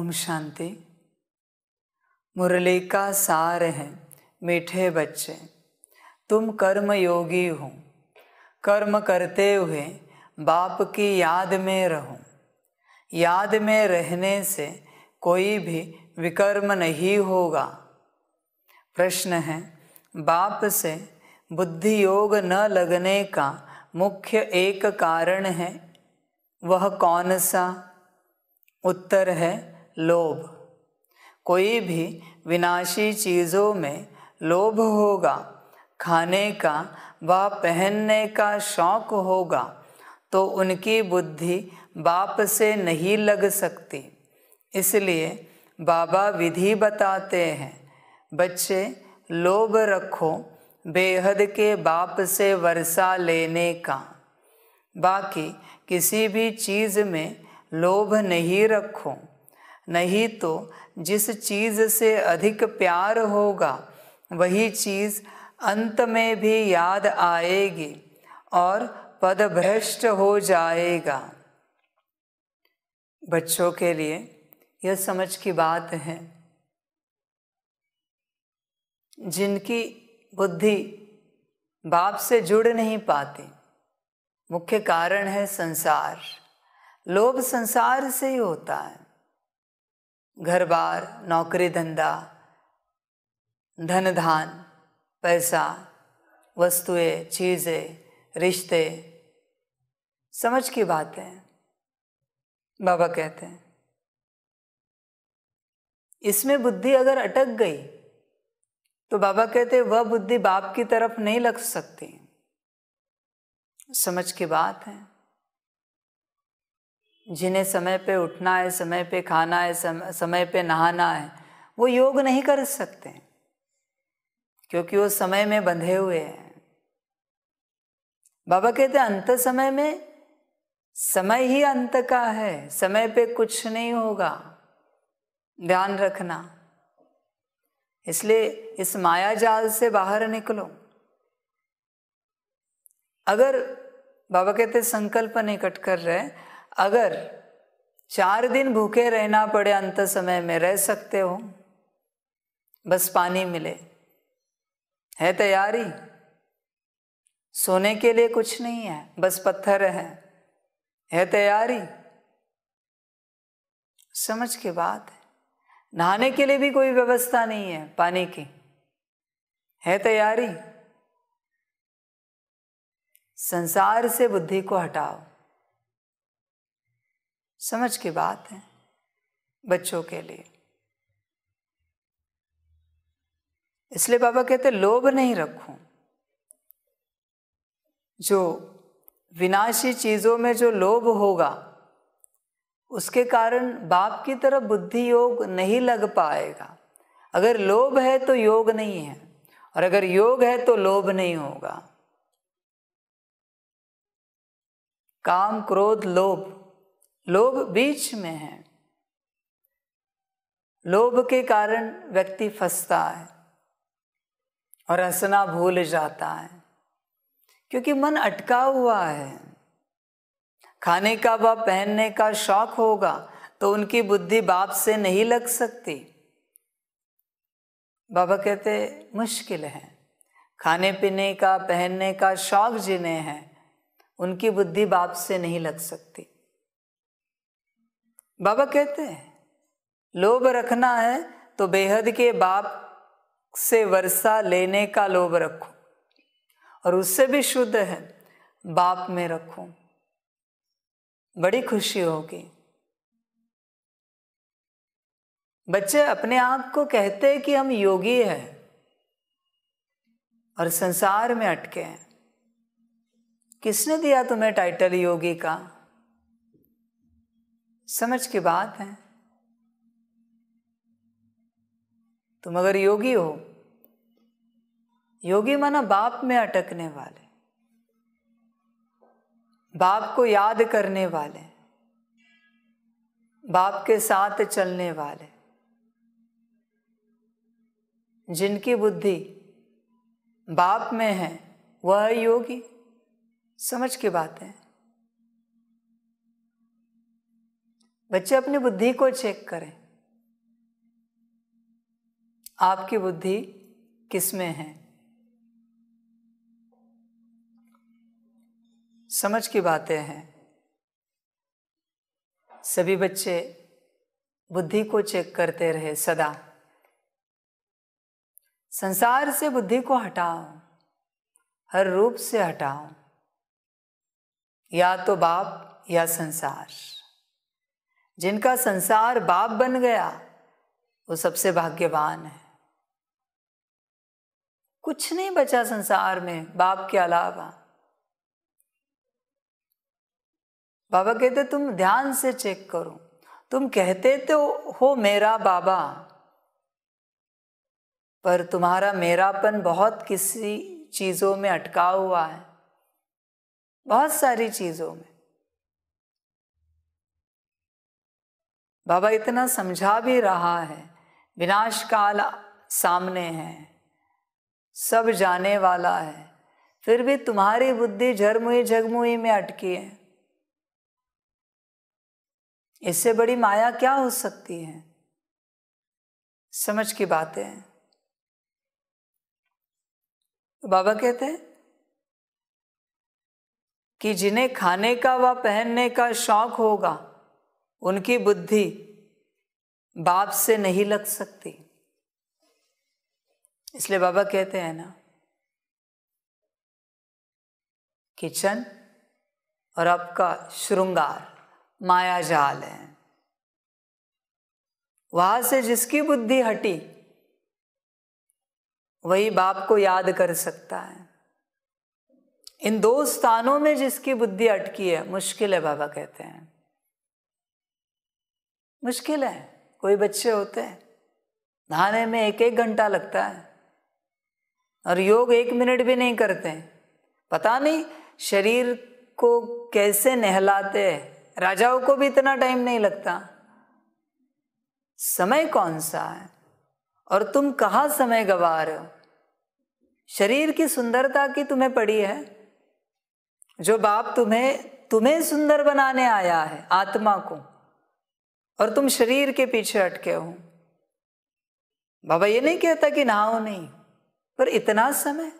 ओम शांति मुरली का सार है मीठे बच्चे तुम कर्म योगी हो कर्म करते हुए बाप की याद में रहो याद में रहने से कोई भी विकर्म नहीं होगा प्रश्न है बाप से बुद्धि योग न लगने का मुख्य एक कारण है वह कौन सा उत्तर है लोभ कोई भी विनाशी चीज़ों में लोभ होगा खाने का व पहनने का शौक होगा तो उनकी बुद्धि बाप से नहीं लग सकती इसलिए बाबा विधि बताते हैं बच्चे लोभ रखो बेहद के बाप से वर्षा लेने का बाकी किसी भी चीज़ में लोभ नहीं रखो नहीं तो जिस चीज़ से अधिक प्यार होगा वही चीज़ अंत में भी याद आएगी और पद भ्रष्ट हो जाएगा बच्चों के लिए यह समझ की बात है जिनकी बुद्धि बाप से जुड़ नहीं पाती मुख्य कारण है संसार लोभ संसार से ही होता है घर बार नौकरी धंधा धन धान पैसा वस्तुएं चीज़ें रिश्ते समझ की बात है बाबा कहते हैं इसमें बुद्धि अगर अटक गई तो बाबा कहते वह बुद्धि बाप की तरफ नहीं लग सकती समझ की बात है जिन्हें समय पे उठना है समय पे खाना है समय पे नहाना है वो योग नहीं कर सकते क्योंकि वो समय में बंधे हुए हैं बाबा कहते अंत समय में समय ही अंत का है समय पे कुछ नहीं होगा ध्यान रखना इसलिए इस माया जाल से बाहर निकलो अगर बाबा कहते संकल्प निकट कर रहे अगर चार दिन भूखे रहना पड़े अंत समय में रह सकते हो बस पानी मिले है तैयारी सोने के लिए कुछ नहीं है बस पत्थर है है तैयारी समझ के बात है नहाने के लिए भी कोई व्यवस्था नहीं है पानी की है तैयारी संसार से बुद्धि को हटाओ समझ की बात है बच्चों के लिए इसलिए बाबा कहते लोभ नहीं रखूं जो विनाशी चीज़ों में जो लोभ होगा उसके कारण बाप की तरह बुद्धि योग नहीं लग पाएगा अगर लोभ है तो योग नहीं है और अगर योग है तो लोभ नहीं होगा काम क्रोध लोभ लोभ बीच में है लोभ के कारण व्यक्ति फंसता है और हंसना भूल जाता है क्योंकि मन अटका हुआ है खाने का व पहनने का शौक होगा तो उनकी बुद्धि बाप से नहीं लग सकती बाबा कहते मुश्किल है खाने पीने का पहनने का शौक जिन्हें है उनकी बुद्धि बाप से नहीं लग सकती बाबा कहते हैं लोभ रखना है तो बेहद के बाप से वर्षा लेने का लोभ रखो और उससे भी शुद्ध है बाप में रखो बड़ी खुशी होगी बच्चे अपने आप को कहते हैं कि हम योगी हैं और संसार में अटके हैं किसने दिया तुम्हें टाइटल योगी का समझ की बात है तुम अगर योगी हो योगी माना बाप में अटकने वाले बाप को याद करने वाले बाप के साथ चलने वाले जिनकी बुद्धि बाप में है वह योगी समझ की बात है बच्चे अपनी बुद्धि को चेक करें आपकी बुद्धि किसमें है समझ की बातें हैं सभी बच्चे बुद्धि को चेक करते रहे सदा संसार से बुद्धि को हटाओ हर रूप से हटाओ या तो बाप या संसार जिनका संसार बाप बन गया वो सबसे भाग्यवान है कुछ नहीं बचा संसार में बाप के अलावा बाबा कहते तुम ध्यान से चेक करो तुम कहते तो हो मेरा बाबा पर तुम्हारा मेरापन बहुत किसी चीज़ों में अटका हुआ है बहुत सारी चीज़ों में बाबा इतना समझा भी रहा है विनाश काल सामने है सब जाने वाला है फिर भी तुम्हारी बुद्धि झरमुई झगमुई में अटकी है इससे बड़ी माया क्या हो सकती है समझ की बातें हैं तो बाबा कहते हैं कि जिन्हें खाने का व पहनने का शौक होगा उनकी बुद्धि बाप से नहीं लग सकती इसलिए बाबा कहते हैं ना किचन और आपका श्रृंगार माया जाल है वहां से जिसकी बुद्धि हटी वही बाप को याद कर सकता है इन दो स्थानों में जिसकी बुद्धि अटकी है मुश्किल है बाबा कहते हैं मुश्किल है कोई बच्चे होते हैं नहाने में एक एक घंटा लगता है और योग एक मिनट भी नहीं करते पता नहीं शरीर को कैसे नहलाते राजाओं को भी इतना टाइम नहीं लगता समय कौन सा है और तुम कहाँ समय गवा रहे हो शरीर की सुंदरता की तुम्हें पड़ी है जो बाप तुम्हें तुम्हें सुंदर बनाने आया है आत्मा को और तुम शरीर के पीछे अटके हो बाबा ये नहीं कहता कि नहाओ नहीं पर इतना समय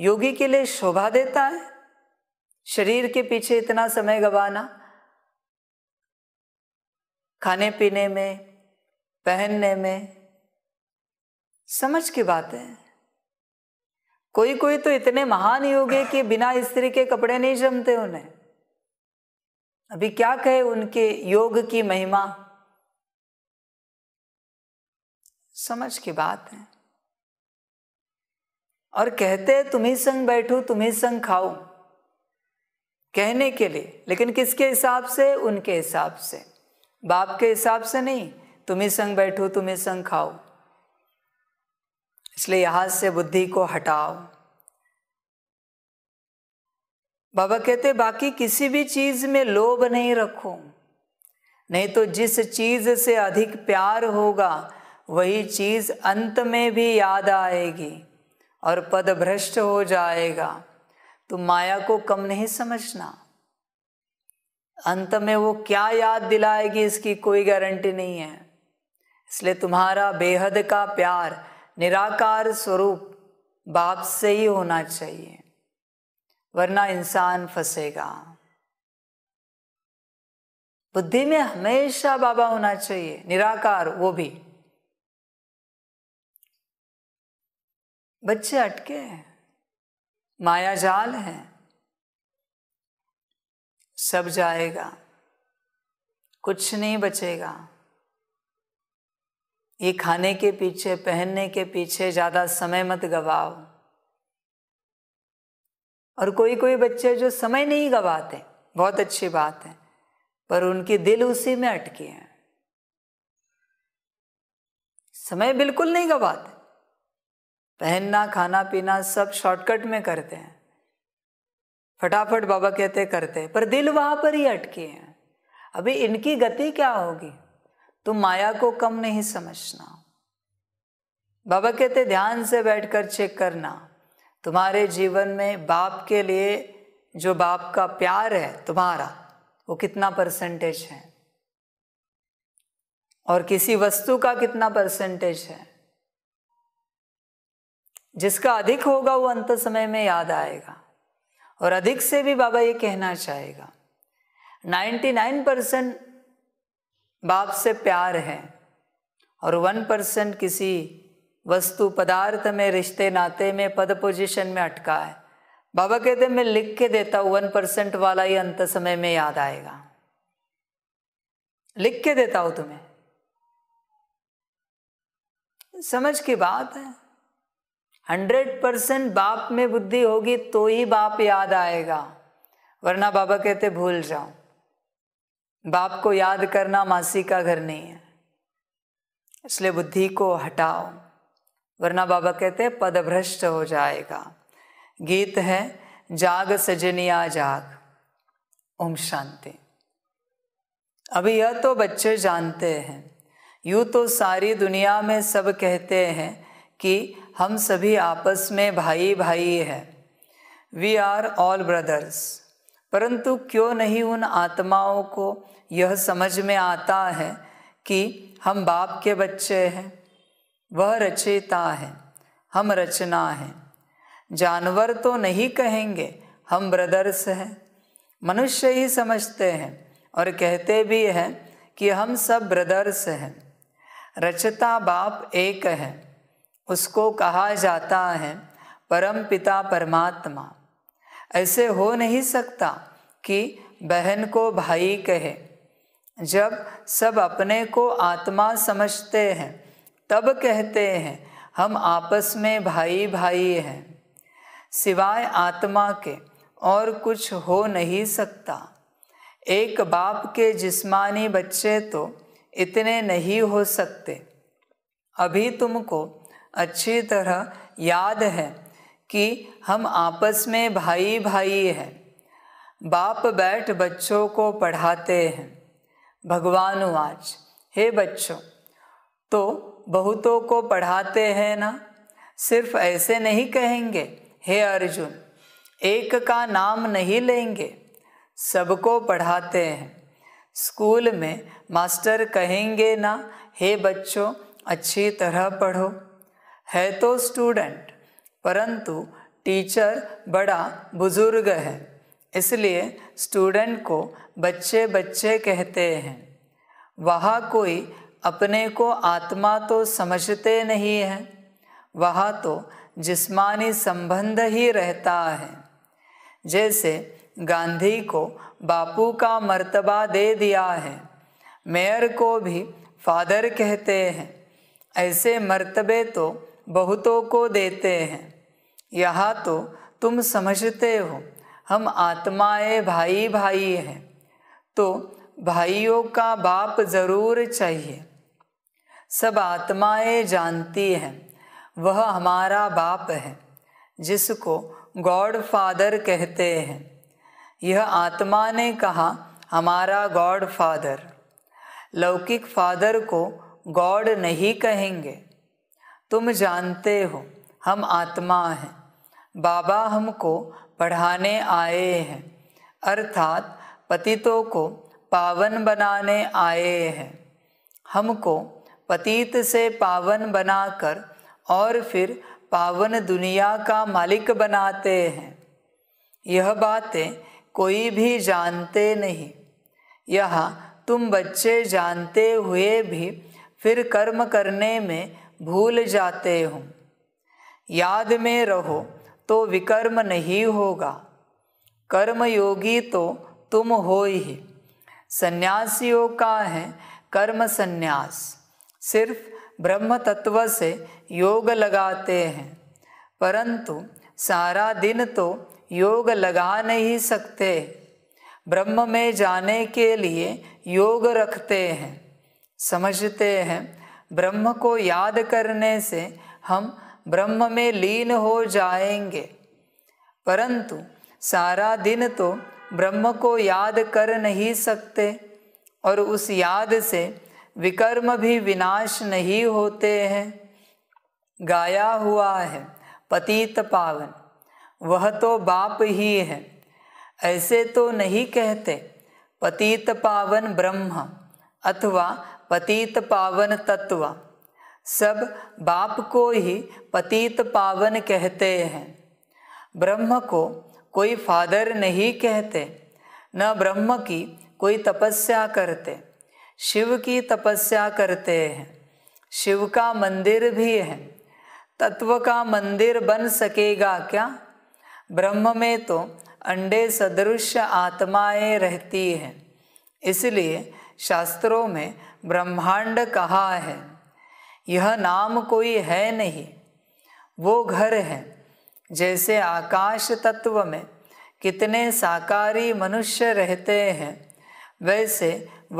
योगी के लिए शोभा देता है शरीर के पीछे इतना समय गवाना खाने पीने में पहनने में समझ की बात है कोई कोई तो इतने महान योगी कि बिना स्त्री के कपड़े नहीं जमते उन्हें अभी क्या कहे उनके योग की महिमा समझ की बात है और कहते तुम्ही संग बैठो तुम्ही संग खाओ कहने के लिए लेकिन किसके हिसाब से उनके हिसाब से बाप के हिसाब से नहीं तुम्ही संग बैठो तुम्हें संग खाओ इसलिए यहां से बुद्धि को हटाओ बाबा कहते बाकी किसी भी चीज़ में लोभ नहीं रखो नहीं तो जिस चीज़ से अधिक प्यार होगा वही चीज़ अंत में भी याद आएगी और पद भ्रष्ट हो जाएगा तो माया को कम नहीं समझना अंत में वो क्या याद दिलाएगी इसकी कोई गारंटी नहीं है इसलिए तुम्हारा बेहद का प्यार निराकार स्वरूप बाप से ही होना चाहिए वरना इंसान फंसेगा बुद्धि में हमेशा बाबा होना चाहिए निराकार वो भी बच्चे अटके हैं माया जाल है सब जाएगा कुछ नहीं बचेगा ये खाने के पीछे पहनने के पीछे ज़्यादा समय मत गवाओ और कोई कोई बच्चे जो समय नहीं गवाते बहुत अच्छी बात है पर उनके दिल उसी में अटके हैं समय बिल्कुल नहीं गवाते पहनना खाना पीना सब शॉर्टकट में करते हैं फटाफट बाबा कहते करते हैं पर दिल वहां पर ही अटके हैं अभी इनकी गति क्या होगी तो माया को कम नहीं समझना बाबा कहते ध्यान से बैठकर चेक करना तुम्हारे जीवन में बाप के लिए जो बाप का प्यार है तुम्हारा वो कितना परसेंटेज है और किसी वस्तु का कितना परसेंटेज है जिसका अधिक होगा वो अंत समय में याद आएगा और अधिक से भी बाबा ये कहना चाहेगा 99 परसेंट बाप से प्यार है और 1 परसेंट किसी वस्तु पदार्थ में रिश्ते नाते में पद पोजीशन में अटका है बाबा कहते मैं लिख के देता हूं वन परसेंट वाला ही अंत समय में याद आएगा लिख के देता हूं तुम्हें समझ की बात है हंड्रेड परसेंट बाप में बुद्धि होगी तो ही बाप याद आएगा वरना बाबा कहते भूल जाओ बाप को याद करना मासी का घर नहीं है इसलिए बुद्धि को हटाओ वरना बाबा कहते हैं पदभ्रष्ट हो जाएगा गीत है जाग सजनिया जाग ओम शांति अभी यह तो बच्चे जानते हैं यूँ तो सारी दुनिया में सब कहते हैं कि हम सभी आपस में भाई भाई हैं वी आर ऑल ब्रदर्स परंतु क्यों नहीं उन आत्माओं को यह समझ में आता है कि हम बाप के बच्चे हैं वह रचेता है हम रचना है जानवर तो नहीं कहेंगे हम ब्रदर्स हैं मनुष्य ही समझते हैं और कहते भी हैं कि हम सब ब्रदर्स हैं रचता बाप एक है उसको कहा जाता है परम पिता परमात्मा ऐसे हो नहीं सकता कि बहन को भाई कहे जब सब अपने को आत्मा समझते हैं तब कहते हैं हम आपस में भाई भाई हैं सिवाय आत्मा के और कुछ हो नहीं सकता एक बाप के जिस्मानी बच्चे तो इतने नहीं हो सकते अभी तुमको अच्छी तरह याद है कि हम आपस में भाई भाई हैं बाप बैठ बच्चों को पढ़ाते हैं भगवान वाच हे बच्चों तो बहुतों को पढ़ाते हैं ना सिर्फ ऐसे नहीं कहेंगे हे अर्जुन एक का नाम नहीं लेंगे सबको पढ़ाते हैं स्कूल में मास्टर कहेंगे ना हे बच्चों अच्छी तरह पढ़ो है तो स्टूडेंट परंतु टीचर बड़ा बुजुर्ग है इसलिए स्टूडेंट को बच्चे बच्चे कहते हैं वहाँ कोई अपने को आत्मा तो समझते नहीं है वह तो जिस्मानी संबंध ही रहता है जैसे गांधी को बापू का मर्तबा दे दिया है मेयर को भी फादर कहते हैं ऐसे मर्तबे तो बहुतों को देते हैं यह तो तुम समझते हो हम आत्माए भाई भाई हैं तो भाइयों का बाप ज़रूर चाहिए सब आत्माएं जानती हैं वह हमारा बाप है जिसको गॉड फादर कहते हैं यह आत्मा ने कहा हमारा गॉड फादर लौकिक फादर को गॉड नहीं कहेंगे तुम जानते हो हम आत्मा हैं बाबा हमको पढ़ाने आए हैं अर्थात पतितों को पावन बनाने आए हैं हमको पतित से पावन बनाकर और फिर पावन दुनिया का मालिक बनाते हैं यह बातें कोई भी जानते नहीं यह तुम बच्चे जानते हुए भी फिर कर्म करने में भूल जाते हो याद में रहो तो विकर्म नहीं होगा कर्मयोगी तो तुम हो ही सन्यासियों का है कर्म सन्यास सिर्फ ब्रह्म तत्व से योग लगाते हैं परंतु सारा दिन तो योग लगा नहीं सकते ब्रह्म में जाने के लिए योग रखते हैं समझते हैं ब्रह्म को याद करने से हम ब्रह्म में लीन हो जाएंगे परंतु सारा दिन तो ब्रह्म को याद कर नहीं सकते और उस याद से विकर्म भी विनाश नहीं होते हैं गाया हुआ है पतित पावन वह तो बाप ही है ऐसे तो नहीं कहते पतित पावन ब्रह्म अथवा पतित पावन तत्व सब बाप को ही पतित पावन कहते हैं ब्रह्म को कोई फादर नहीं कहते न ब्रह्म की कोई तपस्या करते शिव की तपस्या करते हैं शिव का मंदिर भी है तत्व का मंदिर बन सकेगा क्या ब्रह्म में तो अंडे सदृश आत्माएं रहती हैं इसलिए शास्त्रों में ब्रह्मांड कहा है यह नाम कोई है नहीं वो घर है जैसे आकाश तत्व में कितने साकारी मनुष्य रहते हैं वैसे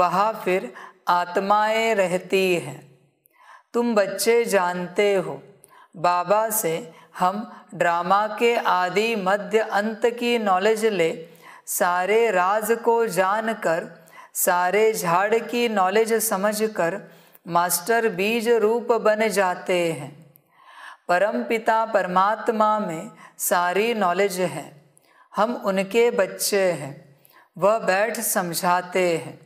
वहाँ फिर आत्माएं रहती हैं तुम बच्चे जानते हो बाबा से हम ड्रामा के आदि मध्य अंत की नॉलेज ले सारे राज को जानकर सारे झाड़ की नॉलेज समझकर मास्टर बीज रूप बन जाते हैं परम पिता परमात्मा में सारी नॉलेज है हम उनके बच्चे हैं वह बैठ समझाते हैं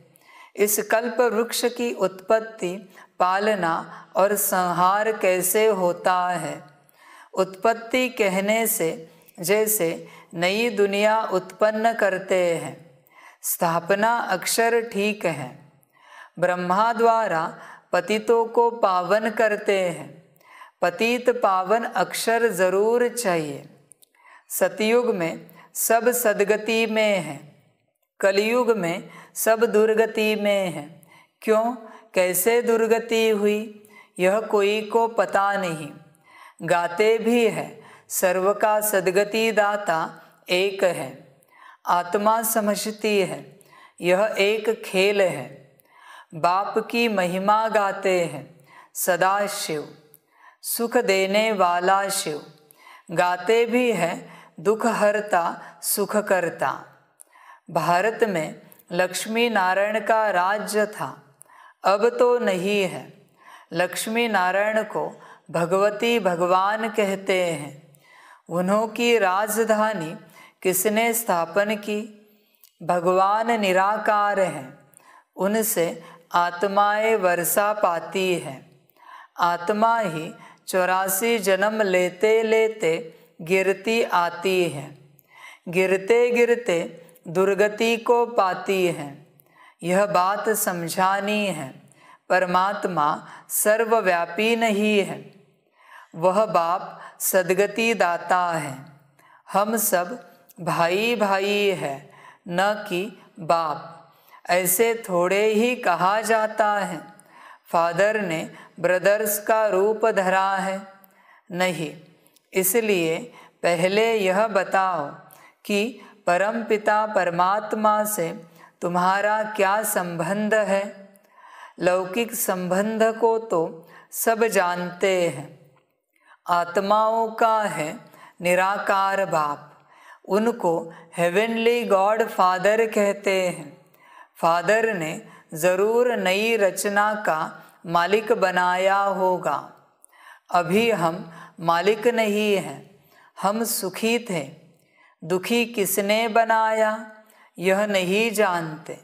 इस कल्प वृक्ष की उत्पत्ति पालना और संहार कैसे होता है उत्पत्ति कहने से जैसे नई दुनिया उत्पन्न करते हैं स्थापना अक्षर ठीक है ब्रह्मा द्वारा पतितों को पावन करते हैं पतित पावन अक्षर जरूर चाहिए सतयुग में सब सदगति में है कलयुग में सब दुर्गति में है क्यों कैसे दुर्गति हुई यह कोई को पता नहीं गाते भी है सर्व का सदगति दाता एक है आत्मा समझती है यह एक खेल है बाप की महिमा गाते हैं सदा शिव सुख देने वाला शिव गाते भी हैं दुख हरता सुख करता भारत में लक्ष्मी नारायण का राज्य था अब तो नहीं है लक्ष्मी नारायण को भगवती भगवान कहते हैं उन्हों की राजधानी किसने स्थापन की भगवान निराकार हैं उनसे आत्माएं वर्षा पाती है आत्मा ही चौरासी जन्म लेते लेते गिरती आती है गिरते गिरते दुर्गति को पाती है यह बात समझानी है परमात्मा सर्वव्यापी नहीं है वह बाप सदगति दाता है हम सब भाई भाई है न कि बाप ऐसे थोड़े ही कहा जाता है फादर ने ब्रदर्स का रूप धरा है नहीं इसलिए पहले यह बताओ कि परम पिता परमात्मा से तुम्हारा क्या संबंध है लौकिक संबंध को तो सब जानते हैं आत्माओं का है निराकार बाप उनको हेवनली गॉड फादर कहते हैं फादर ने ज़रूर नई रचना का मालिक बनाया होगा अभी हम मालिक नहीं हैं हम सुखी थे दुखी किसने बनाया यह नहीं जानते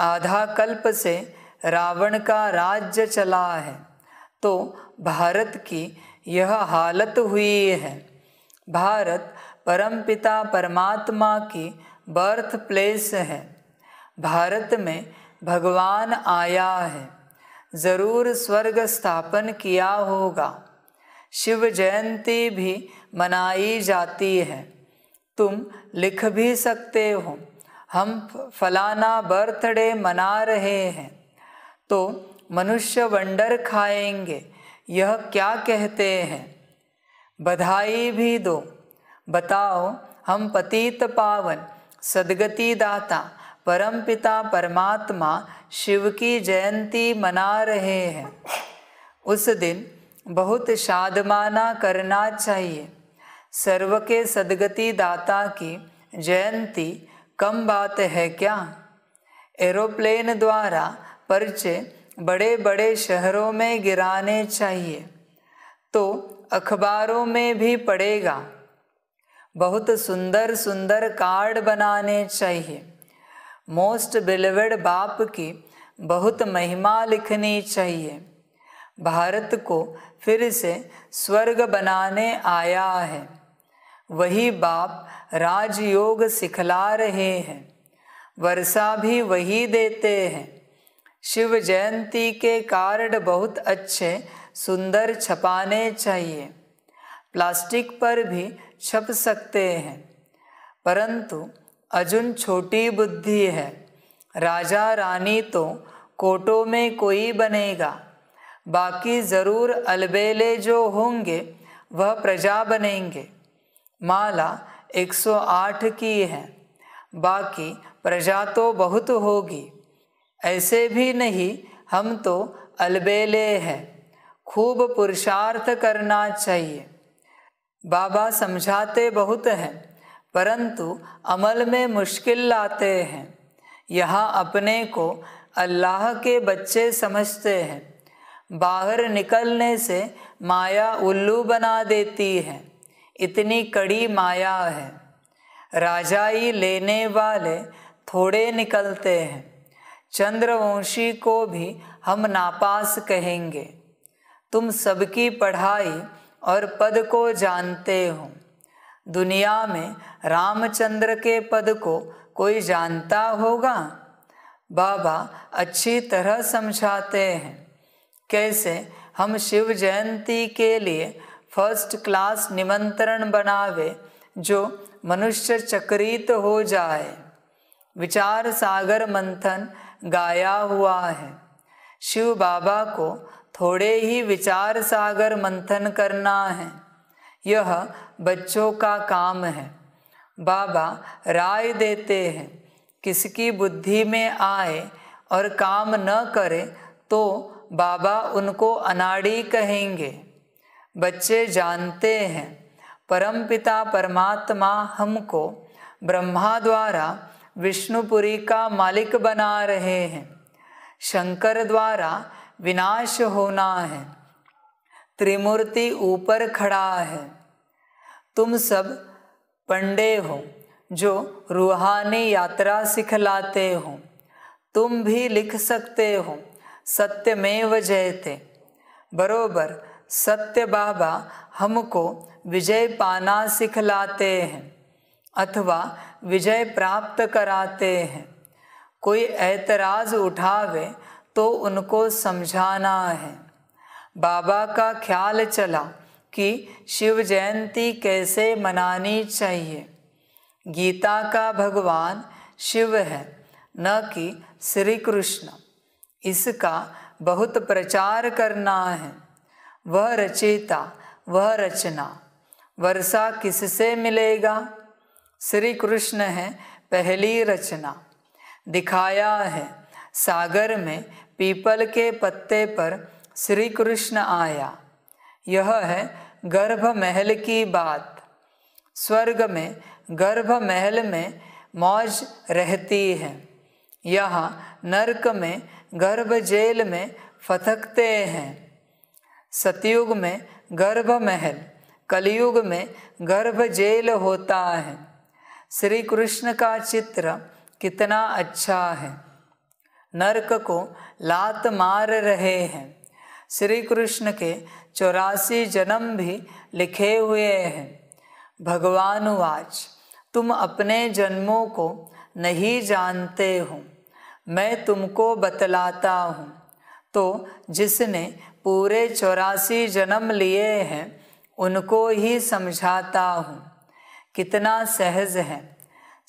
आधा कल्प से रावण का राज्य चला है तो भारत की यह हालत हुई है भारत परमपिता परमात्मा की बर्थ प्लेस है भारत में भगवान आया है ज़रूर स्वर्ग स्थापन किया होगा शिव जयंती भी मनाई जाती है तुम लिख भी सकते हो हम फलाना बर्थडे मना रहे हैं तो मनुष्य वंडर खाएंगे यह क्या कहते हैं बधाई भी दो बताओ हम पतित पावन सदगति दाता परम पिता परमात्मा शिव की जयंती मना रहे हैं उस दिन बहुत शादमाना करना चाहिए सर्व के सदगति दाता की जयंती कम बात है क्या एरोप्लेन द्वारा पर्चे बड़े बड़े शहरों में गिराने चाहिए तो अखबारों में भी पड़ेगा बहुत सुंदर सुंदर कार्ड बनाने चाहिए मोस्ट बिलवेड बाप की बहुत महिमा लिखनी चाहिए भारत को फिर से स्वर्ग बनाने आया है वही बाप राजयोग सिखला रहे हैं वर्षा भी वही देते हैं शिव जयंती के कार्ड बहुत अच्छे सुंदर छपाने चाहिए प्लास्टिक पर भी छप सकते हैं परंतु अर्जुन छोटी बुद्धि है राजा रानी तो कोटों में कोई बनेगा बाकी ज़रूर अलबेले जो होंगे वह प्रजा बनेंगे माला 108 की है बाकी प्रजा तो बहुत होगी ऐसे भी नहीं हम तो अलबेले हैं खूब पुरुषार्थ करना चाहिए बाबा समझाते बहुत हैं परंतु अमल में मुश्किल लाते हैं यहाँ अपने को अल्लाह के बच्चे समझते हैं बाहर निकलने से माया उल्लू बना देती है इतनी कड़ी माया है राजाई लेने वाले थोड़े निकलते हैं चंद्रवंशी को भी हम नापास कहेंगे तुम सबकी पढ़ाई और पद को जानते हो दुनिया में रामचंद्र के पद को कोई जानता होगा बाबा अच्छी तरह समझाते हैं कैसे हम शिव जयंती के लिए फर्स्ट क्लास निमंत्रण बनावे जो मनुष्य चक्रित हो जाए विचार सागर मंथन गाया हुआ है शिव बाबा को थोड़े ही विचार सागर मंथन करना है यह बच्चों का काम है बाबा राय देते हैं किसकी बुद्धि में आए और काम न करे तो बाबा उनको अनाड़ी कहेंगे बच्चे जानते हैं परमपिता परमात्मा हमको ब्रह्मा द्वारा विष्णुपुरी का मालिक बना रहे हैं शंकर द्वारा विनाश होना है त्रिमूर्ति ऊपर खड़ा है तुम सब पंडे हो जो रूहानी यात्रा सिखलाते हो तुम भी लिख सकते हो सत्यमेव जयते बरोबर सत्य बाबा हमको विजय पाना सिखलाते हैं अथवा विजय प्राप्त कराते हैं कोई ऐतराज़ उठावे तो उनको समझाना है बाबा का ख्याल चला कि शिव जयंती कैसे मनानी चाहिए गीता का भगवान शिव है न कि श्री कृष्ण इसका बहुत प्रचार करना है वह रचयिता वह रचना वर्षा किससे मिलेगा श्री कृष्ण है पहली रचना दिखाया है सागर में पीपल के पत्ते पर श्री कृष्ण आया यह है गर्भ महल की बात स्वर्ग में गर्भ महल में मौज रहती है यह नरक में गर्भ जेल में फथकते हैं सतयुग में गर्भ महल कलयुग में गर्भ जेल होता है श्री कृष्ण का चित्र कितना अच्छा है नरक को लात मार रहे हैं श्री कृष्ण के चौरासी जन्म भी लिखे हुए हैं भगवान वाच तुम अपने जन्मों को नहीं जानते हो मैं तुमको बतलाता हूँ तो जिसने पूरे चौरासी जन्म लिए हैं उनको ही समझाता हूँ कितना सहज है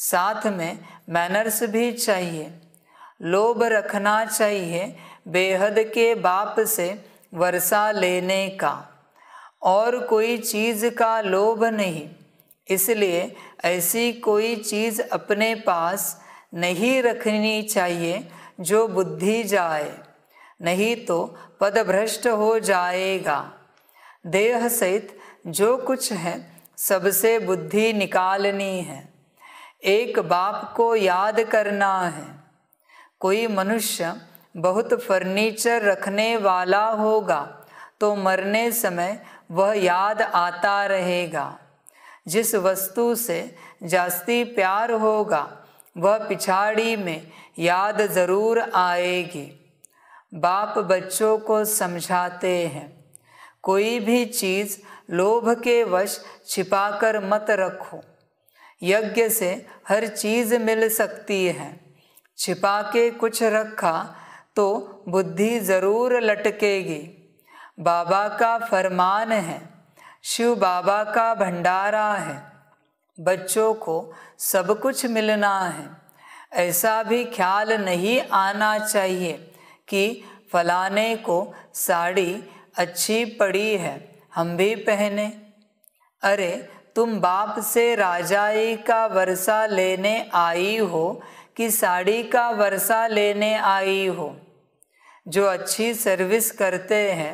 साथ में मैनर्स भी चाहिए लोभ रखना चाहिए बेहद के बाप से वर्षा लेने का और कोई चीज़ का लोभ नहीं इसलिए ऐसी कोई चीज़ अपने पास नहीं रखनी चाहिए जो बुद्धि जाए नहीं तो पदभ्रष्ट हो जाएगा देह सहित जो कुछ है सबसे बुद्धि निकालनी है एक बाप को याद करना है कोई मनुष्य बहुत फर्नीचर रखने वाला होगा तो मरने समय वह याद आता रहेगा जिस वस्तु से जास्ती प्यार होगा वह पिछाड़ी में याद जरूर आएगी बाप बच्चों को समझाते हैं कोई भी चीज़ लोभ के वश छिपाकर मत रखो यज्ञ से हर चीज़ मिल सकती है छिपा के कुछ रखा तो बुद्धि ज़रूर लटकेगी बाबा का फरमान है शिव बाबा का भंडारा है बच्चों को सब कुछ मिलना है ऐसा भी ख्याल नहीं आना चाहिए कि फलाने को साड़ी अच्छी पड़ी है हम भी पहने अरे तुम बाप से राजाई का वर्षा लेने आई हो कि साड़ी का वर्षा लेने आई हो जो अच्छी सर्विस करते हैं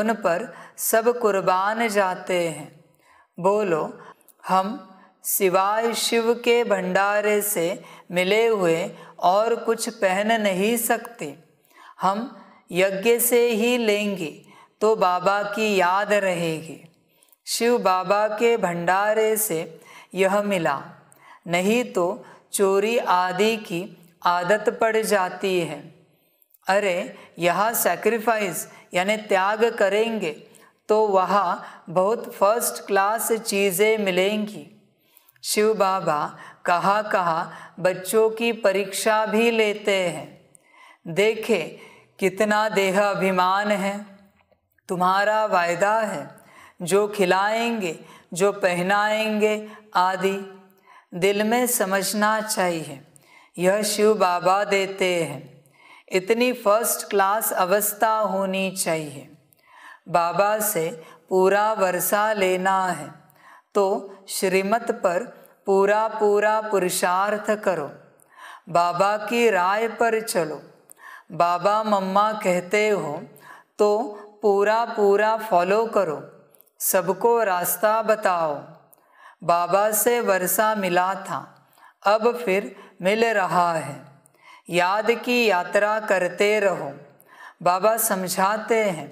उन पर सब कुर्बान जाते हैं बोलो हम सिवाय शिव के भंडारे से मिले हुए और कुछ पहन नहीं सकते हम यज्ञ से ही लेंगे तो बाबा की याद रहेगी शिव बाबा के भंडारे से यह मिला नहीं तो चोरी आदि की आदत पड़ जाती है अरे यह सेक्रीफाइस यानि त्याग करेंगे तो वहाँ बहुत फर्स्ट क्लास चीज़ें मिलेंगी शिव बाबा कहाँ कहाँ बच्चों की परीक्षा भी लेते हैं देखें कितना देह अभिमान है तुम्हारा वायदा है जो खिलाएंगे जो पहनाएंगे आदि दिल में समझना चाहिए यह शिव बाबा देते हैं इतनी फर्स्ट क्लास अवस्था होनी चाहिए बाबा से पूरा वर्षा लेना है तो श्रीमत पर पूरा पूरा पुरुषार्थ करो बाबा की राय पर चलो बाबा मम्मा कहते हो तो पूरा पूरा फॉलो करो सबको रास्ता बताओ बाबा से वर्षा मिला था अब फिर मिल रहा है याद की यात्रा करते रहो बाबा समझाते हैं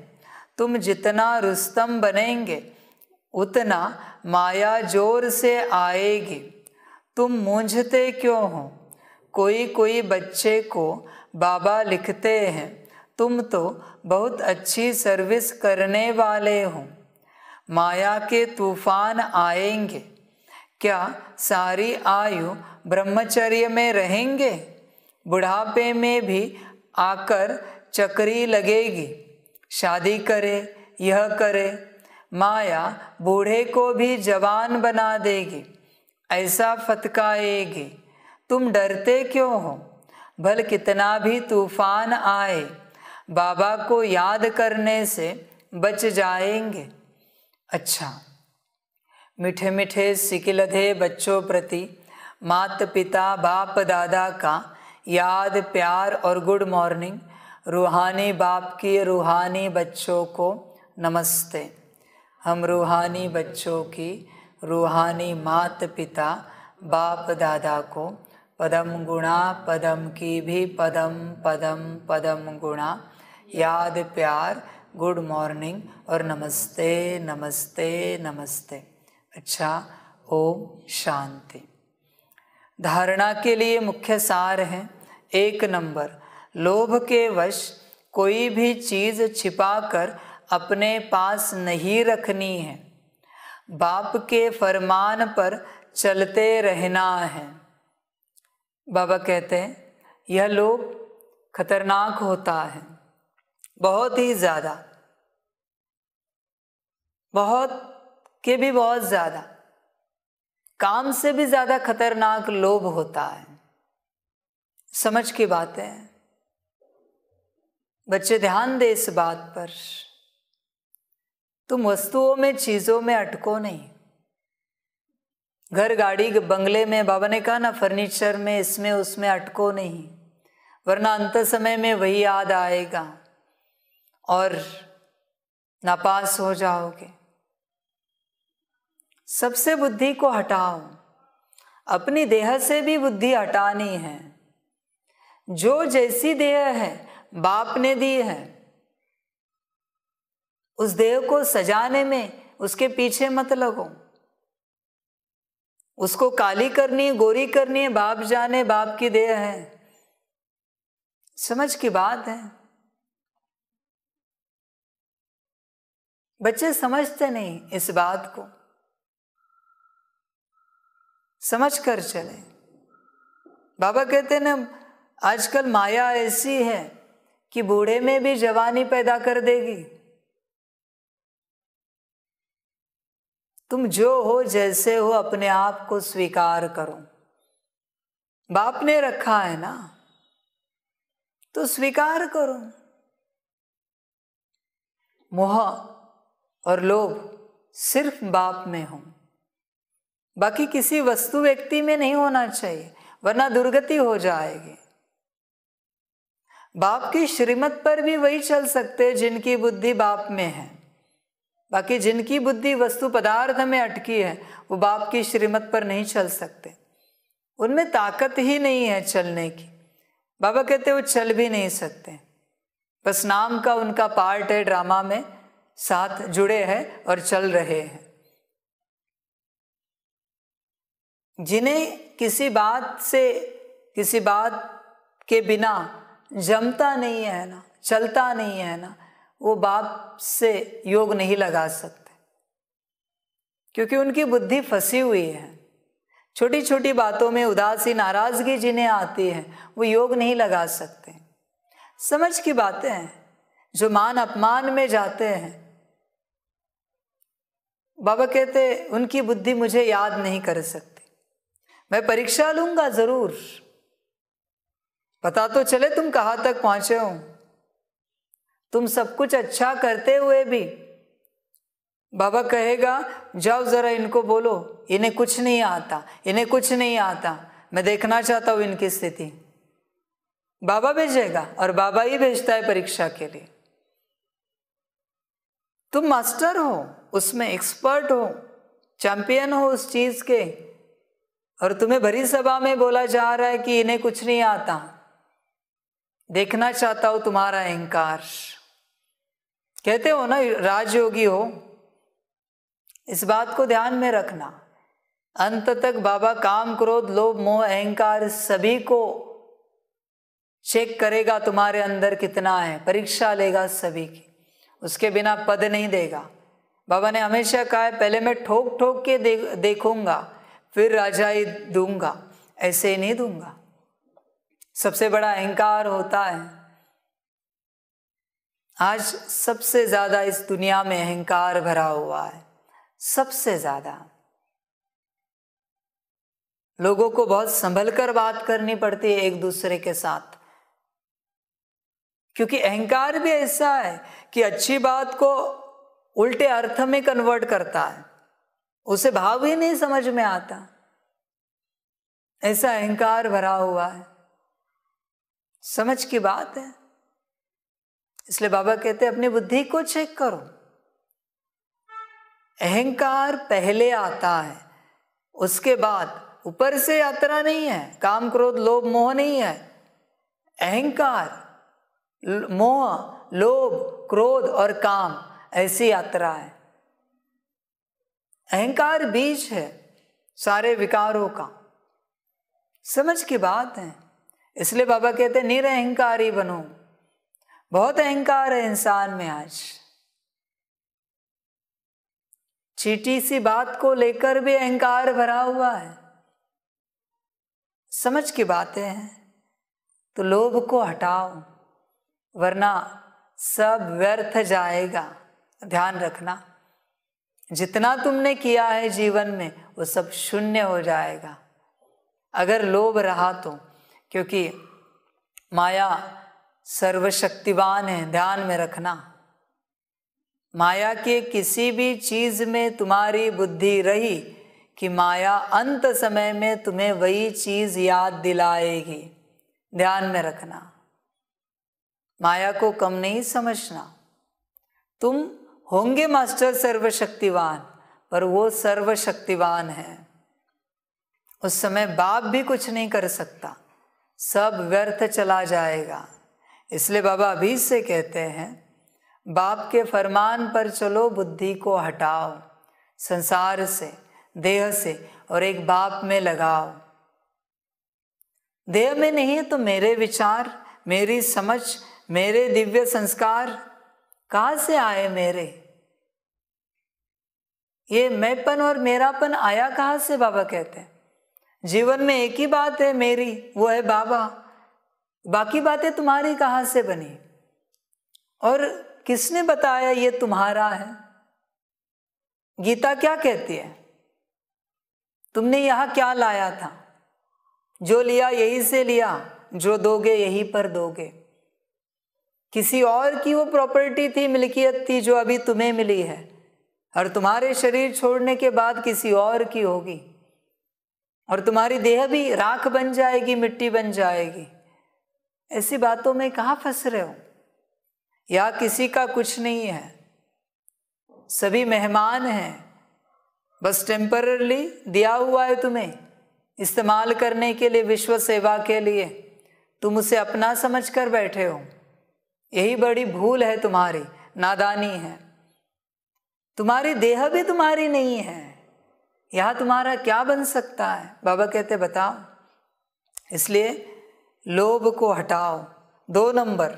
तुम जितना रुस्तम बनेंगे उतना माया जोर से आएगी तुम मूंझते क्यों हो कोई कोई बच्चे को बाबा लिखते हैं तुम तो बहुत अच्छी सर्विस करने वाले हो माया के तूफान आएंगे क्या सारी आयु ब्रह्मचर्य में रहेंगे बुढ़ापे में भी आकर चक्री लगेगी शादी करे यह करे माया बूढ़े को भी जवान बना देगी ऐसा फतकाएगी तुम डरते क्यों हो भल कितना भी तूफान आए बाबा को याद करने से बच जाएंगे अच्छा मीठे मीठे सिकिलधे बच्चों प्रति मात पिता बाप दादा का याद प्यार और गुड मॉर्निंग रूहानी बाप की रूहानी बच्चों को नमस्ते हम रूहानी बच्चों की रूहानी मात पिता बाप दादा को पदम गुणा पदम की भी पदम पदम पदम गुणा याद प्यार गुड मॉर्निंग और नमस्ते नमस्ते नमस्ते अच्छा ओम शांति धारणा के लिए मुख्य सार हैं एक नंबर लोभ के वश कोई भी चीज़ छिपाकर अपने पास नहीं रखनी है बाप के फरमान पर चलते रहना है बाबा कहते हैं यह लोभ खतरनाक होता है बहुत ही ज़्यादा बहुत के भी बहुत ज़्यादा काम से भी ज़्यादा खतरनाक लोभ होता है समझ की बातें हैं बच्चे ध्यान दे इस बात पर तुम वस्तुओं में चीज़ों में अटको नहीं घर गाड़ी के बंगले में बाबा ने कहा ना फर्नीचर में इसमें उसमें अटको नहीं वरना अंत समय में वही याद आएगा और नापास हो जाओगे सबसे बुद्धि को हटाओ अपनी देह से भी बुद्धि हटानी है जो जैसी देह है बाप ने दी है उस देह को सजाने में उसके पीछे मत लगो उसको काली करनी है गोरी करनी है बाप जाने बाप की देह है समझ की बात है बच्चे समझते नहीं इस बात को समझ कर चले बाबा कहते हैं ना आजकल माया ऐसी है कि बूढ़े में भी जवानी पैदा कर देगी तुम जो हो जैसे हो अपने आप को स्वीकार करो बाप ने रखा है ना तो स्वीकार करो मोह और लोभ सिर्फ बाप में हो बाकी किसी वस्तु व्यक्ति में नहीं होना चाहिए वरना दुर्गति हो जाएगी बाप की श्रीमत पर भी वही चल सकते जिनकी बुद्धि बाप में है बाकी जिनकी बुद्धि वस्तु पदार्थ में अटकी है वो बाप की श्रीमत पर नहीं चल सकते उनमें ताकत ही नहीं है चलने की बाबा कहते वो चल भी नहीं सकते बस नाम का उनका पार्ट है ड्रामा में साथ जुड़े हैं और चल रहे हैं जिन्हें किसी बात से किसी बात के बिना जमता नहीं है ना चलता नहीं है ना वो बाप से योग नहीं लगा सकते क्योंकि उनकी बुद्धि फंसी हुई है छोटी छोटी बातों में उदासी नाराज़गी जिन्हें आती है वो योग नहीं लगा सकते समझ की बातें हैं जो मान अपमान में जाते हैं बाबा कहते उनकी बुद्धि मुझे याद नहीं कर सकती मैं परीक्षा लूंगा ज़रूर पता तो चले तुम कहाँ तक पहुंचे हो तुम सब कुछ अच्छा करते हुए भी बाबा कहेगा जाओ जरा इनको बोलो इन्हें कुछ नहीं आता इन्हें कुछ नहीं आता मैं देखना चाहता हूं इनकी स्थिति बाबा भेजेगा और बाबा ही भेजता है परीक्षा के लिए तुम मास्टर हो उसमें एक्सपर्ट हो चैंपियन हो उस चीज के और तुम्हें भरी सभा में बोला जा रहा है कि इन्हें कुछ नहीं आता देखना चाहता हूं तुम्हारा अहंकार कहते हो ना राजयोगी हो इस बात को ध्यान में रखना अंत तक बाबा काम क्रोध लोभ मोह अहंकार सभी को चेक करेगा तुम्हारे अंदर कितना है परीक्षा लेगा सभी की उसके बिना पद नहीं देगा बाबा ने हमेशा कहा है पहले मैं ठोक ठोक के दे, देखूंगा फिर राजाई दूंगा ऐसे नहीं दूंगा सबसे बड़ा अहंकार होता है आज सबसे ज़्यादा इस दुनिया में अहंकार भरा हुआ है सबसे ज़्यादा लोगों को बहुत संभल कर बात करनी पड़ती है एक दूसरे के साथ क्योंकि अहंकार भी ऐसा है कि अच्छी बात को उल्टे अर्थ में कन्वर्ट करता है उसे भाव ही नहीं समझ में आता ऐसा अहंकार भरा हुआ है समझ की बात है इसलिए बाबा कहते अपनी बुद्धि को चेक करो अहंकार पहले आता है उसके बाद ऊपर से यात्रा नहीं है काम क्रोध लोभ मोह नहीं है अहंकार मोह लोभ क्रोध और काम ऐसी यात्रा है अहंकार बीज है सारे विकारों का समझ की बात है इसलिए बाबा कहते निरअहकारी बनो बहुत अहंकार है इंसान में आज चीटी सी बात को लेकर भी अहंकार भरा हुआ है समझ की बातें हैं तो लोभ को हटाओ वरना सब व्यर्थ जाएगा ध्यान रखना जितना तुमने किया है जीवन में वो सब शून्य हो जाएगा अगर लोभ रहा तो क्योंकि माया सर्वशक्तिवान है ध्यान में रखना माया के किसी भी चीज में तुम्हारी बुद्धि रही कि माया अंत समय में तुम्हें वही चीज याद दिलाएगी ध्यान में रखना माया को कम नहीं समझना तुम होंगे मास्टर सर्वशक्तिवान पर वो सर्वशक्तिवान है उस समय बाप भी कुछ नहीं कर सकता सब व्यर्थ चला जाएगा इसलिए बाबा अभी से कहते हैं बाप के फरमान पर चलो बुद्धि को हटाओ संसार से देह से और एक बाप में लगाओ देह में नहीं है तो मेरे विचार मेरी समझ मेरे दिव्य संस्कार कहाँ से आए मेरे ये मैंपन और मेरापन आया कहाँ से बाबा कहते हैं जीवन में एक ही बात है मेरी वो है बाबा बाकी बातें तुम्हारी कहाँ से बनी और किसने बताया ये तुम्हारा है गीता क्या कहती है तुमने यहाँ क्या लाया था जो लिया यही से लिया जो दोगे यही पर दोगे किसी और की वो प्रॉपर्टी थी मिल्कियत थी जो अभी तुम्हें मिली है और तुम्हारे शरीर छोड़ने के बाद किसी और की होगी और तुम्हारी देह भी राख बन जाएगी मिट्टी बन जाएगी ऐसी बातों में कहाँ फंस रहे हो या किसी का कुछ नहीं है सभी मेहमान हैं बस टेम्परली दिया हुआ है तुम्हें इस्तेमाल करने के लिए विश्व सेवा के लिए तुम उसे अपना समझ कर बैठे हो यही बड़ी भूल है तुम्हारी नादानी है तुम्हारी देह भी तुम्हारी नहीं है यह तुम्हारा क्या बन सकता है बाबा कहते बताओ इसलिए लोभ को हटाओ दो नंबर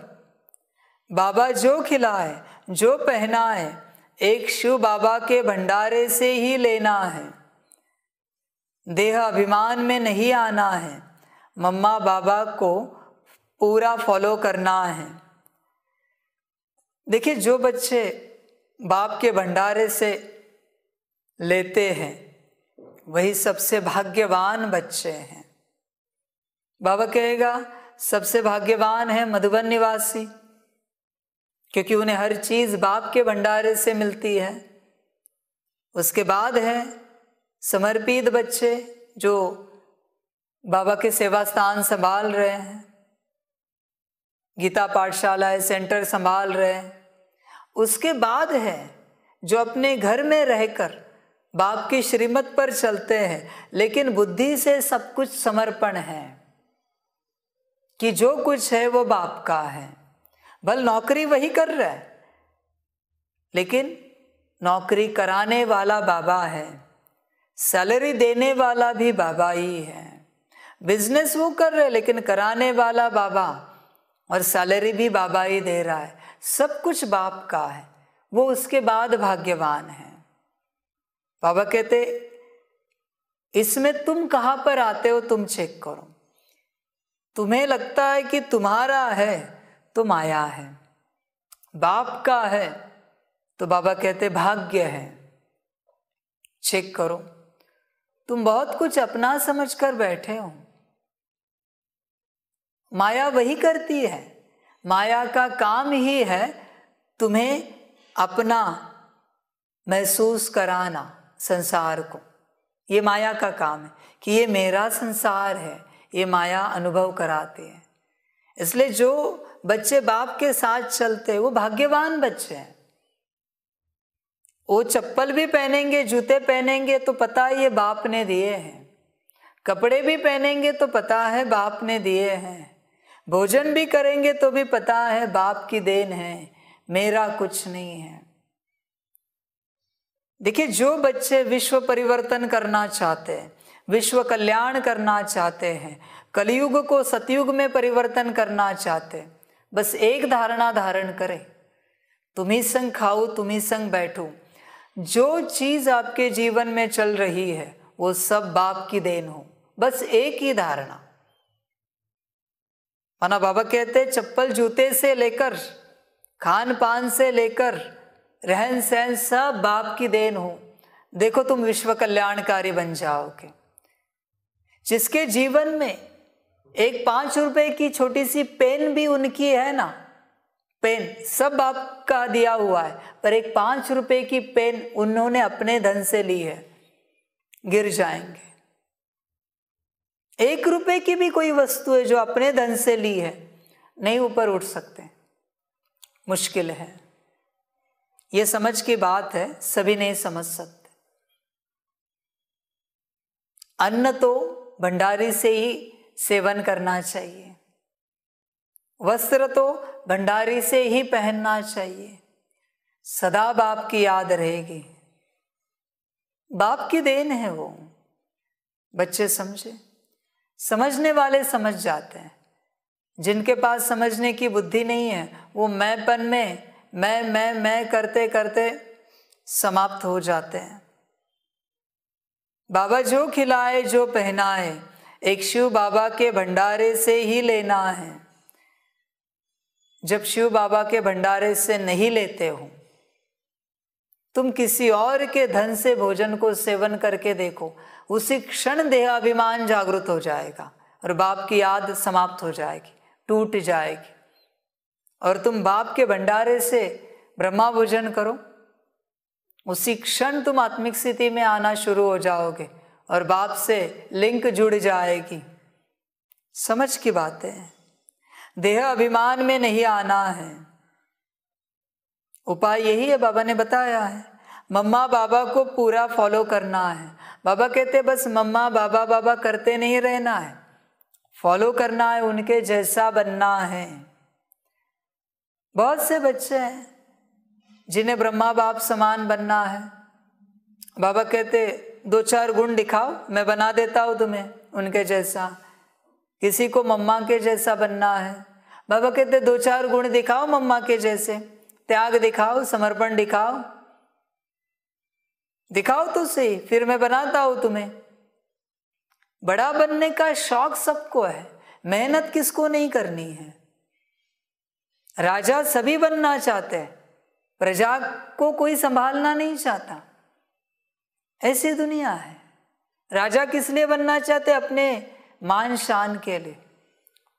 बाबा जो खिलाए जो पहना है एक शिव बाबा के भंडारे से ही लेना है देह अभिमान में नहीं आना है मम्मा बाबा को पूरा फॉलो करना है देखिए जो बच्चे बाप के भंडारे से लेते हैं वही सबसे भाग्यवान बच्चे हैं बाबा कहेगा सबसे भाग्यवान है मधुबन निवासी क्योंकि उन्हें हर चीज बाप के भंडारे से मिलती है उसके बाद है समर्पित बच्चे जो बाबा के सेवा स्थान संभाल रहे हैं गीता पाठशाला सेंटर संभाल रहे हैं उसके बाद है जो अपने घर में रहकर बाप की श्रीमत पर चलते हैं लेकिन बुद्धि से सब कुछ समर्पण है कि जो कुछ है वो बाप का है भल नौकरी वही कर रहा है लेकिन नौकरी कराने वाला बाबा है सैलरी देने वाला भी बाबा ही है बिजनेस वो कर रहे लेकिन कराने वाला बाबा और सैलरी भी बाबा ही दे रहा है सब कुछ बाप का है वो उसके बाद भाग्यवान है बाबा कहते इसमें तुम कहाँ पर आते हो तुम चेक करो तुम्हें लगता है कि तुम्हारा है तो माया है बाप का है तो बाबा कहते भाग्य है चेक करो तुम बहुत कुछ अपना समझ कर बैठे हो माया वही करती है माया का काम ही है तुम्हें अपना महसूस कराना संसार को ये माया का काम है कि ये मेरा संसार है ये माया अनुभव कराती है इसलिए जो बच्चे बाप के साथ चलते हैं वो भाग्यवान बच्चे हैं वो चप्पल भी पहनेंगे जूते पहनेंगे तो पता ये बाप ने दिए हैं कपड़े भी पहनेंगे तो पता है बाप ने दिए हैं भोजन भी करेंगे तो भी पता है बाप की देन है मेरा कुछ नहीं है देखिए जो बच्चे विश्व परिवर्तन करना चाहते हैं विश्व कल्याण करना चाहते हैं कलयुग को सतयुग में परिवर्तन करना चाहते बस एक धारणा धारण करें तुम्ही संग खाओ तुम्ही संग बैठो जो चीज आपके जीवन में चल रही है वो सब बाप की देन हो बस एक ही धारणा माना बाबा कहते चप्पल जूते से लेकर खान पान से लेकर रहन सहन सब बाप की देन हो देखो तुम विश्व कल्याणकारी बन जाओगे जिसके जीवन में एक पांच रुपए की छोटी सी पेन भी उनकी है ना पेन सब आपका दिया हुआ है पर एक पांच रुपए की पेन उन्होंने अपने धन से ली है गिर जाएंगे एक रुपए की भी कोई वस्तु है जो अपने धन से ली है नहीं ऊपर उठ सकते मुश्किल है ये समझ की बात है सभी नहीं समझ सकते अन्न तो भंडारी से ही सेवन करना चाहिए वस्त्र तो भंडारी से ही पहनना चाहिए सदा बाप की याद रहेगी बाप की देन है वो बच्चे समझे समझने वाले समझ जाते हैं जिनके पास समझने की बुद्धि नहीं है वो मैंपन में मैं मैं मैं करते करते समाप्त हो जाते हैं बाबा जो खिलाए जो पहनाए एक शिव बाबा के भंडारे से ही लेना है जब शिव बाबा के भंडारे से नहीं लेते हो तुम किसी और के धन से भोजन को सेवन करके देखो उसी क्षण देहाभिमान जागृत हो जाएगा और बाप की याद समाप्त हो जाएगी टूट जाएगी और तुम बाप के भंडारे से ब्रह्मा भोजन करो उसी क्षण तुम आत्मिक स्थिति में आना शुरू हो जाओगे और बाप से लिंक जुड़ जाएगी समझ की बात है देह अभिमान में नहीं आना है उपाय यही है बाबा ने बताया है मम्मा बाबा को पूरा फॉलो करना है बाबा कहते बस मम्मा बाबा बाबा करते नहीं रहना है फॉलो करना है उनके जैसा बनना है बहुत से बच्चे हैं जिन्हें ब्रह्मा बाप समान बनना है बाबा कहते दो चार गुण दिखाओ मैं बना देता हूँ तुम्हें उनके जैसा किसी को मम्मा के जैसा बनना है बाबा कहते दो चार गुण दिखाओ मम्मा के जैसे त्याग दिखाओ समर्पण दिखाओ दिखाओ तो सही फिर मैं बनाता हूं तुम्हें बड़ा बनने का शौक सबको है मेहनत किसको नहीं करनी है राजा सभी बनना चाहते हैं प्रजा को कोई संभालना नहीं चाहता ऐसी दुनिया है राजा किस लिए बनना चाहते अपने मान शान के लिए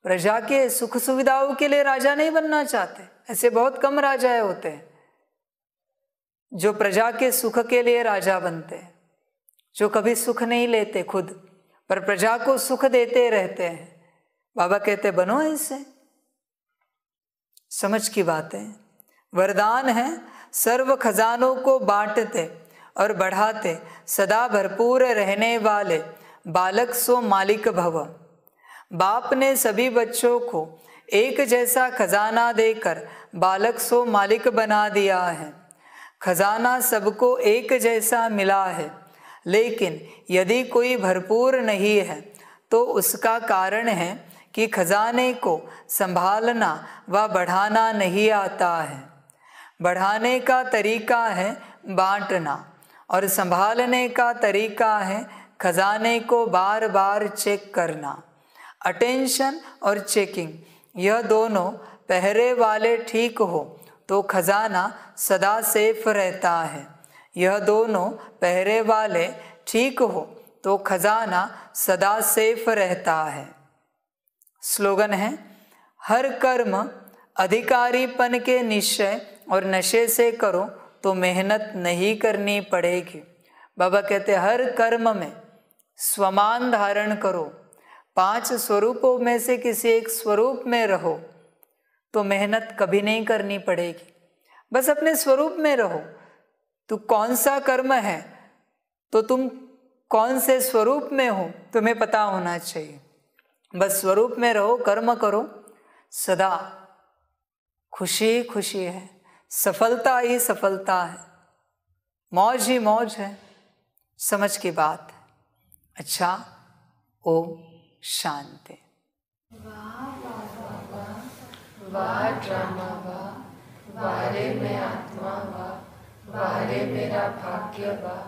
प्रजा के सुख सुविधाओं के लिए राजा नहीं बनना चाहते ऐसे बहुत कम राजाए होते हैं जो प्रजा के सुख के लिए राजा बनते हैं जो कभी सुख नहीं लेते खुद पर प्रजा को सुख देते रहते हैं बाबा कहते बनो ऐसे समझ की बात है वरदान है सर्व खजानों को बांटते और बढ़ाते सदा भरपूर रहने वाले बालक सो मालिक भव बाप ने सभी बच्चों को एक जैसा खजाना देकर बालक सो मालिक बना दिया है खजाना सबको एक जैसा मिला है लेकिन यदि कोई भरपूर नहीं है तो उसका कारण है कि खजाने को संभालना व बढ़ाना नहीं आता है बढ़ाने का तरीका है बांटना और संभालने का तरीका है खजाने को बार बार चेक करना अटेंशन और चेकिंग यह दोनों पहरे वाले ठीक हो तो खजाना सदा सेफ रहता है यह दोनों पहरे वाले ठीक हो तो खजाना सदा सेफ रहता है स्लोगन है हर कर्म अधिकारीपन के निश्चय और नशे से करो तो मेहनत नहीं करनी पड़ेगी बाबा कहते हर कर्म में स्वमान धारण करो पांच स्वरूपों में से किसी एक स्वरूप में रहो तो मेहनत कभी नहीं करनी पड़ेगी बस अपने स्वरूप में रहो तो कौन सा कर्म है तो तुम कौन से स्वरूप में हो तुम्हें पता होना चाहिए बस स्वरूप में रहो कर्म करो सदा खुशी खुशी है सफलता ही सफलता है मौज ही मौज है समझ की बात है अच्छा ओम शांति ड्रामा वाह वारे में आत्मा वाह वारे मेरा भाग्य वाह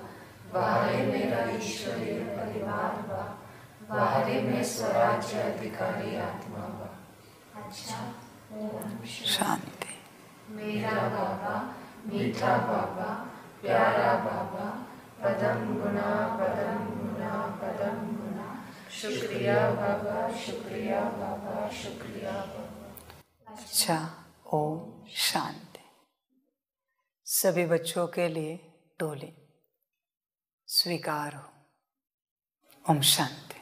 वारे मेरा ईश्वरीय परिवार वाह वारे में स्वराज्य अधिकारी आत्मा वाह अच्छा शांति मेरा बाबा मीठा बाबा प्यारा बाबा पदम गुना पदम गुना पदम गुना शुक्रिया बाबा शुक्रिया बाबा शुक्रिया बाबा अच्छा ओम शांति सभी बच्चों के लिए डोले स्वीकार हो ओम शांति